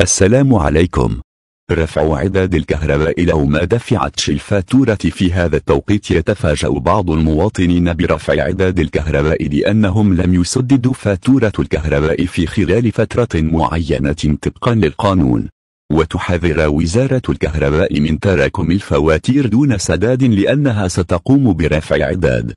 السلام عليكم رفع عداد الكهرباء لو ما دفعتش الفاتورة في هذا التوقيت يتفاجأ بعض المواطنين برفع عداد الكهرباء لأنهم لم يسددوا فاتورة الكهرباء في خلال فترة معينة طبقا للقانون وتحذر وزارة الكهرباء من تراكم الفواتير دون سداد لأنها ستقوم برفع عداد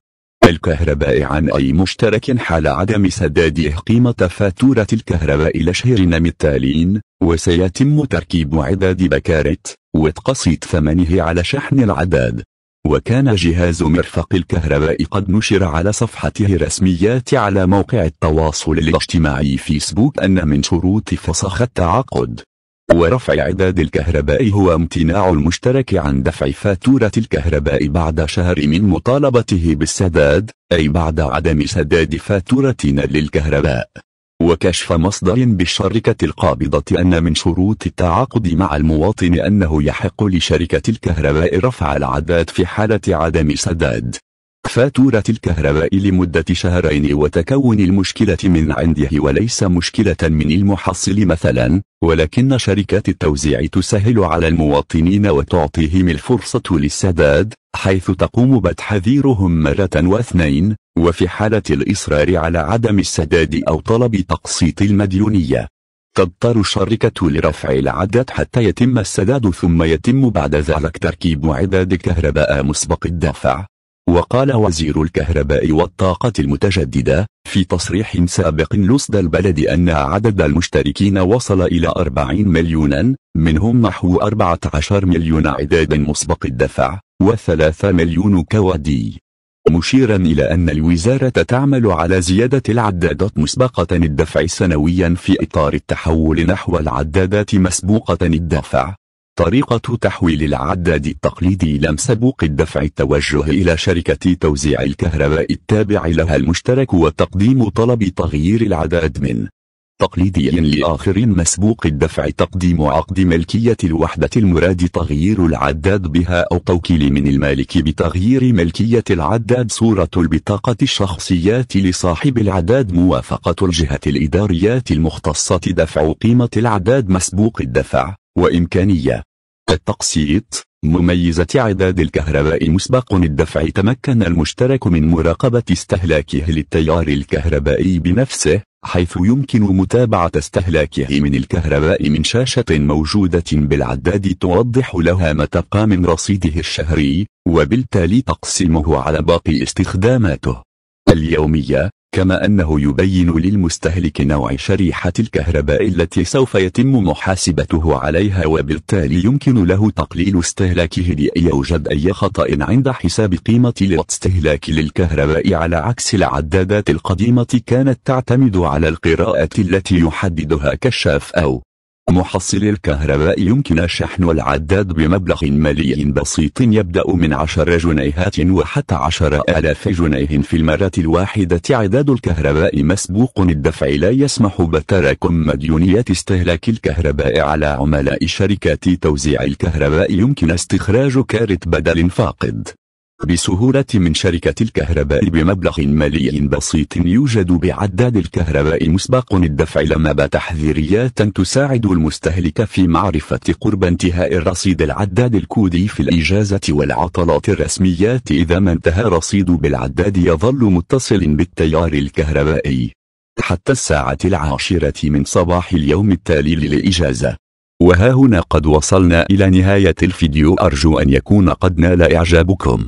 الكهرباء عن أي مشترك حال عدم سداده قيمة فاتورة الكهرباء لشهرين متالين، وسيتم تركيب عداد بكارت وتقسيط ثمنه على شحن العداد وكان جهاز مرفق الكهرباء قد نشر على صفحته الرسميات على موقع التواصل الاجتماعي فيسبوك أن من شروط فسخ التعاقد ورفع عداد الكهرباء هو امتناع المشترك عن دفع فاتورة الكهرباء بعد شهر من مطالبته بالسداد أي بعد عدم سداد فاتورتنا للكهرباء وكشف مصدر بالشركة القابضة أن من شروط التعاقد مع المواطن أنه يحق لشركة الكهرباء رفع العداد في حالة عدم سداد فاتورة الكهرباء لمدة شهرين وتكون المشكلة من عنده وليس مشكلة من المحصل مثلا ولكن شركات التوزيع تسهل على المواطنين وتعطيهم الفرصة للسداد حيث تقوم بتحذيرهم مرة واثنين وفي حالة الإصرار على عدم السداد أو طلب تقسيط المديونية تضطر الشركة لرفع العدد حتى يتم السداد ثم يتم بعد ذلك تركيب عداد كهرباء مسبق الدفع وقال وزير الكهرباء والطاقة المتجددة في تصريح سابق لصد البلد أن عدد المشتركين وصل إلى 40 مليونا منهم نحو 14 مليون عداد مسبق الدفع و3 مليون كوادي مشيرا إلى أن الوزارة تعمل على زيادة العدادات مسبقة الدفع سنويا في إطار التحول نحو العدادات مسبوقة الدفع طريقة تحويل العداد التقليدي لم سبوق الدفع التوجه إلى شركة توزيع الكهرباء التابع لها المشترك وتقديم طلب تغيير العداد من تقليدي لآخر مسبوق الدفع تقديم عقد ملكية الوحدة المراد تغيير العداد بها أو توكيل من المالك بتغيير ملكية العداد صورة البطاقة الشخصيات لصاحب العداد موافقة الجهة الإداريات المختصة دفع قيمة العداد مسبوق الدفع وإمكانية التقسيط مميزة عداد الكهرباء مسبق الدفع تمكن المشترك من مراقبة استهلاكه للتيار الكهربائي بنفسه حيث يمكن متابعة استهلاكه من الكهرباء من شاشة موجودة بالعداد توضح لها ما تبقى من رصيده الشهري وبالتالي تقسمه على باقي استخداماته اليومية كما أنه يبين للمستهلك نوع شريحة الكهرباء التي سوف يتم محاسبته عليها وبالتالي يمكن له تقليل استهلاكه ليوجد أي خطأ عند حساب قيمة الاستهلاك للكهرباء على عكس العدادات القديمة كانت تعتمد على القراءة التي يحددها كشاف أو محصل الكهرباء يمكن شحن العداد بمبلغ مالي بسيط يبدأ من 10 جنيهات وحتى 10,000 جنيه في المرة الواحدة عداد الكهرباء مسبوق الدفع لا يسمح بتراكم مديونيات استهلاك الكهرباء على عملاء شركات توزيع الكهرباء يمكن استخراج كارت بدل فاقد بسهولة من شركة الكهرباء بمبلغ مالي بسيط يوجد بعداد الكهرباء مسبق الدفع لمبة تحذيريات تساعد المستهلك في معرفة قرب انتهاء الرصيد العداد الكودي في الإجازة والعطلات الرسميات إذا ما انتهى رصيد بالعداد يظل متصل بالتيار الكهربائي حتى الساعة العاشرة من صباح اليوم التالي للإجازة وها هنا قد وصلنا إلى نهاية الفيديو أرجو أن يكون قد نال إعجابكم